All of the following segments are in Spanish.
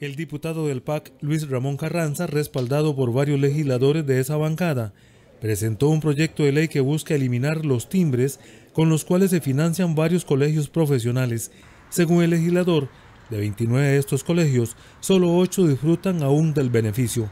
El diputado del PAC, Luis Ramón Carranza, respaldado por varios legisladores de esa bancada, presentó un proyecto de ley que busca eliminar los timbres con los cuales se financian varios colegios profesionales. Según el legislador, de 29 de estos colegios, solo 8 disfrutan aún del beneficio.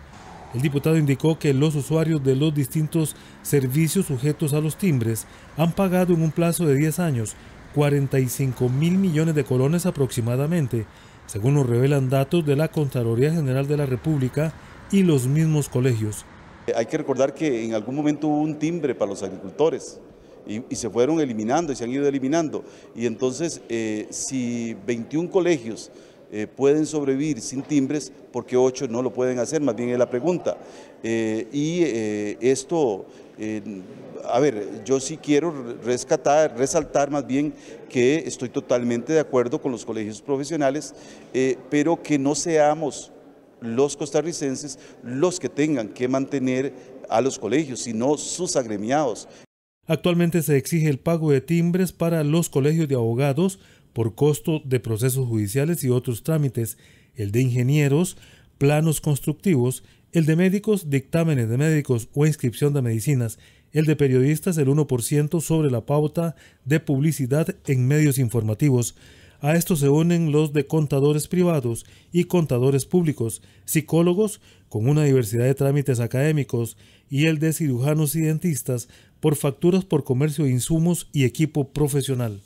El diputado indicó que los usuarios de los distintos servicios sujetos a los timbres han pagado en un plazo de 10 años 45 mil millones de colones aproximadamente según nos revelan datos de la Contraloría General de la República y los mismos colegios. Eh, hay que recordar que en algún momento hubo un timbre para los agricultores y, se fueron eliminando y se han ido eliminando. Y entonces, eh, si 21 colegios eh, pueden sobrevivir sin timbres, porque ocho no lo pueden hacer, más bien es la pregunta. Eh, y eh, esto, a ver, yo sí quiero rescatar, resaltar más bien que estoy totalmente de acuerdo con los colegios profesionales, pero que no seamos los costarricenses los que tengan que mantener a los colegios, sino sus agremiados. Actualmente se exige el pago de timbres para los colegios de abogados, por costo de procesos judiciales y otros trámites, el de ingenieros, planos constructivos, el de médicos, dictámenes de médicos o inscripción de medicinas, el de periodistas el 1% sobre la pauta de publicidad en medios informativos. A esto se unen los de contadores privados y contadores públicos, psicólogos con una diversidad de trámites académicos y el de cirujanos y dentistas por facturas por comercio de insumos y equipo profesional.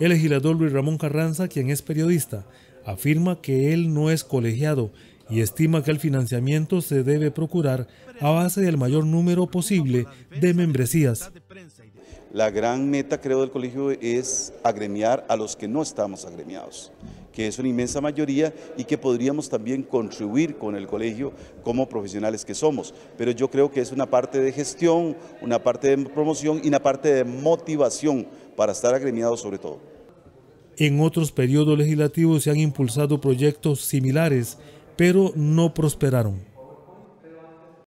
El legislador Luis Ramón Carranza, quien es periodista, afirma que él no es colegiado y estima que el financiamiento se debe procurar a base del mayor número posible de membresías. La gran meta, creo, del colegio es agremiar a los que no estamos agremiados que es una inmensa mayoría y que podríamos también contribuir con el colegio como profesionales que somos. Pero yo creo que es una parte de gestión, una parte de promoción y una parte de motivación para estar agremiados sobre todo. En otros periodos legislativos se han impulsado proyectos similares, pero no prosperaron.